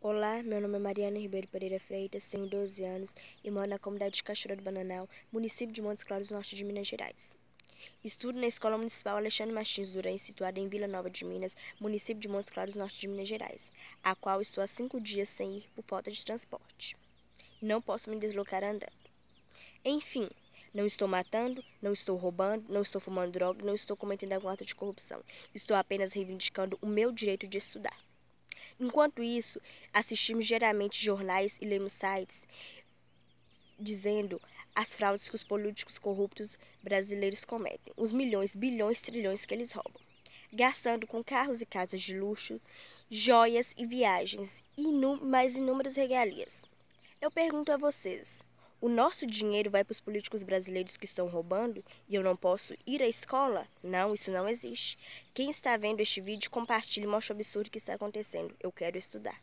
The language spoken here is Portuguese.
Olá, meu nome é Mariana Ribeiro Pereira Freitas, tenho 12 anos e moro na comunidade de Cachoeira do Bananal, município de Montes Claros, norte de Minas Gerais. Estudo na Escola Municipal Alexandre Martins Duran, situada em Vila Nova de Minas, município de Montes Claros, norte de Minas Gerais, a qual estou há cinco dias sem ir por falta de transporte. Não posso me deslocar andando. Enfim, não estou matando, não estou roubando, não estou fumando droga, não estou cometendo algum ato de corrupção. Estou apenas reivindicando o meu direito de estudar. Enquanto isso, assistimos geralmente jornais e lemos sites dizendo as fraudes que os políticos corruptos brasileiros cometem, os milhões, bilhões, trilhões que eles roubam, gastando com carros e casas de luxo, joias e viagens e inú mais inúmeras regalias. Eu pergunto a vocês, o nosso dinheiro vai para os políticos brasileiros que estão roubando e eu não posso ir à escola? Não, isso não existe. Quem está vendo este vídeo, compartilhe e mostre o absurdo que está acontecendo. Eu quero estudar.